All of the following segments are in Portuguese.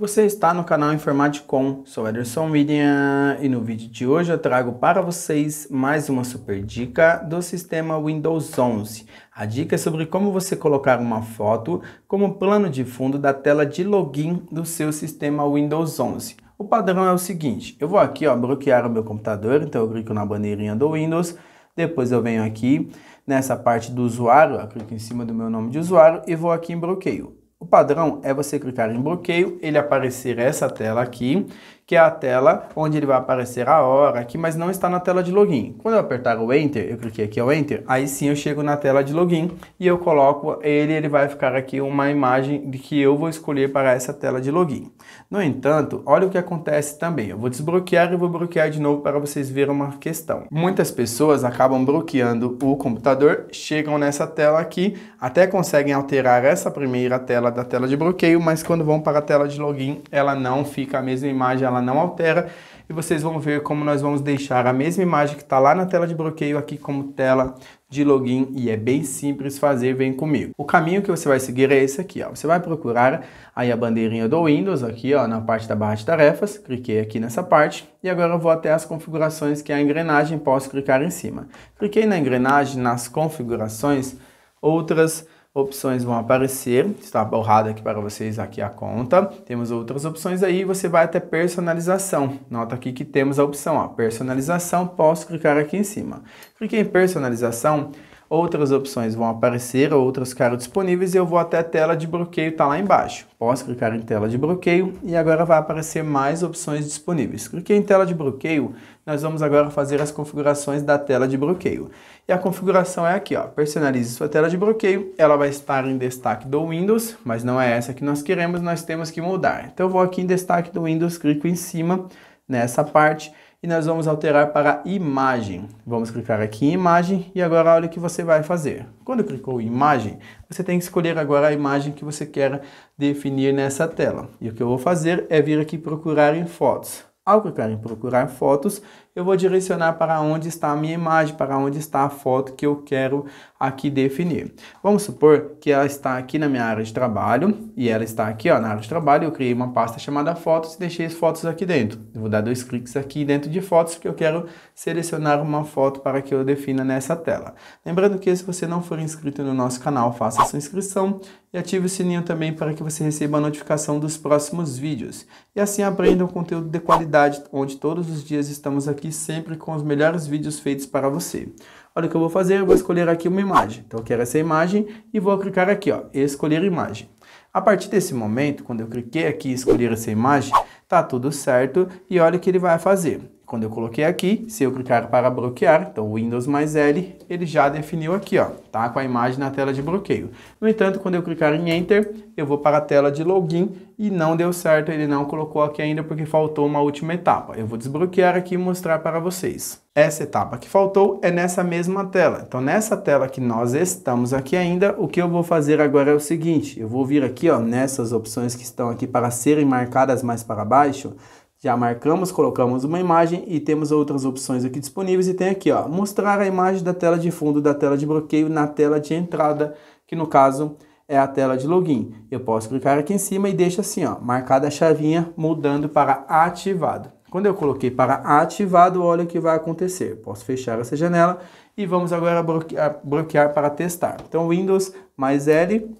Você está no canal Informaticom, sou Ederson William e no vídeo de hoje eu trago para vocês mais uma super dica do sistema Windows 11. A dica é sobre como você colocar uma foto como plano de fundo da tela de login do seu sistema Windows 11. O padrão é o seguinte, eu vou aqui ó, bloquear o meu computador, então eu clico na bandeirinha do Windows, depois eu venho aqui nessa parte do usuário, eu clico em cima do meu nome de usuário e vou aqui em bloqueio padrão é você clicar em bloqueio, ele aparecer essa tela aqui que é a tela onde ele vai aparecer a hora aqui, mas não está na tela de login. Quando eu apertar o Enter, eu cliquei aqui o Enter, aí sim eu chego na tela de login e eu coloco ele, ele vai ficar aqui uma imagem de que eu vou escolher para essa tela de login. No entanto, olha o que acontece também. Eu vou desbloquear e vou bloquear de novo para vocês verem uma questão. Muitas pessoas acabam bloqueando o computador, chegam nessa tela aqui, até conseguem alterar essa primeira tela da tela de bloqueio, mas quando vão para a tela de login, ela não fica a mesma imagem, ela ela não altera. E vocês vão ver como nós vamos deixar a mesma imagem que está lá na tela de bloqueio aqui como tela de login e é bem simples fazer, vem comigo. O caminho que você vai seguir é esse aqui, ó. Você vai procurar aí a bandeirinha do Windows aqui, ó, na parte da barra de tarefas, cliquei aqui nessa parte e agora eu vou até as configurações que é a engrenagem, posso clicar em cima. Cliquei na engrenagem, nas configurações, outras opções vão aparecer, está borrada aqui para vocês aqui a conta. Temos outras opções aí, você vai até personalização. Nota aqui que temos a opção ó, personalização, posso clicar aqui em cima. Clique em personalização, outras opções vão aparecer, outras caras disponíveis e eu vou até a tela de bloqueio, está lá embaixo. Posso clicar em tela de bloqueio e agora vai aparecer mais opções disponíveis. Cliquei em tela de bloqueio, nós vamos agora fazer as configurações da tela de bloqueio. E a configuração é aqui, ó, personalize sua tela de bloqueio, ela vai estar em destaque do Windows, mas não é essa que nós queremos, nós temos que mudar. Então eu vou aqui em destaque do Windows, clico em cima nessa parte e nós vamos alterar para imagem. Vamos clicar aqui em imagem e agora olha o que você vai fazer. Quando clicou em imagem, você tem que escolher agora a imagem que você quer definir nessa tela. E o que eu vou fazer é vir aqui procurar em fotos. Ao clicar em procurar fotos, eu vou direcionar para onde está a minha imagem, para onde está a foto que eu quero aqui definir. Vamos supor que ela está aqui na minha área de trabalho e ela está aqui ó, na área de trabalho. Eu criei uma pasta chamada fotos e deixei as fotos aqui dentro. Eu vou dar dois cliques aqui dentro de fotos porque eu quero selecionar uma foto para que eu defina nessa tela. Lembrando que se você não for inscrito no nosso canal, faça sua inscrição e ative o sininho também para que você receba a notificação dos próximos vídeos. E assim aprenda um conteúdo de qualidade onde todos os dias estamos aqui sempre com os melhores vídeos feitos para você. Olha o que eu vou fazer, eu vou escolher aqui uma imagem. Então eu quero essa imagem e vou clicar aqui, ó, escolher imagem. A partir desse momento, quando eu cliquei aqui escolher essa imagem, tá tudo certo e olha o que ele vai fazer. Quando eu coloquei aqui, se eu clicar para bloquear, então Windows mais L, ele já definiu aqui, ó, tá com a imagem na tela de bloqueio. No entanto, quando eu clicar em Enter, eu vou para a tela de login e não deu certo, ele não colocou aqui ainda porque faltou uma última etapa. Eu vou desbloquear aqui e mostrar para vocês. Essa etapa que faltou é nessa mesma tela. Então, nessa tela que nós estamos aqui ainda, o que eu vou fazer agora é o seguinte, eu vou vir aqui, ó, nessas opções que estão aqui para serem marcadas mais para baixo, já marcamos, colocamos uma imagem e temos outras opções aqui disponíveis e tem aqui, ó, mostrar a imagem da tela de fundo da tela de bloqueio na tela de entrada, que no caso é a tela de login. Eu posso clicar aqui em cima e deixa assim, ó, marcada a chavinha, mudando para ativado. Quando eu coloquei para ativado, olha o que vai acontecer. Posso fechar essa janela e vamos agora bloquear, ah, bloquear para testar. Então, Windows mais L,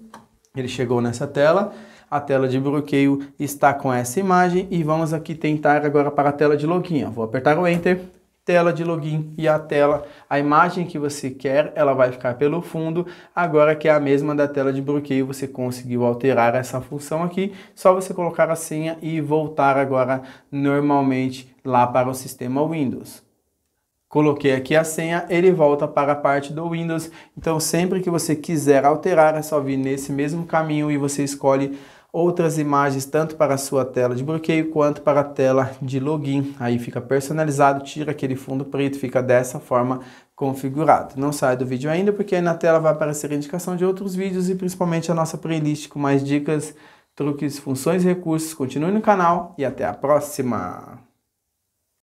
ele chegou nessa tela a tela de bloqueio está com essa imagem e vamos aqui tentar agora para a tela de login. Vou apertar o Enter, tela de login e a tela, a imagem que você quer, ela vai ficar pelo fundo, agora que é a mesma da tela de bloqueio, você conseguiu alterar essa função aqui, só você colocar a senha e voltar agora normalmente lá para o sistema Windows. Coloquei aqui a senha, ele volta para a parte do Windows, então sempre que você quiser alterar, é só vir nesse mesmo caminho e você escolhe outras imagens tanto para a sua tela de bloqueio quanto para a tela de login. Aí fica personalizado, tira aquele fundo preto, fica dessa forma configurado. Não sai do vídeo ainda porque aí na tela vai aparecer a indicação de outros vídeos e principalmente a nossa playlist com mais dicas, truques, funções e recursos. Continue no canal e até a próxima!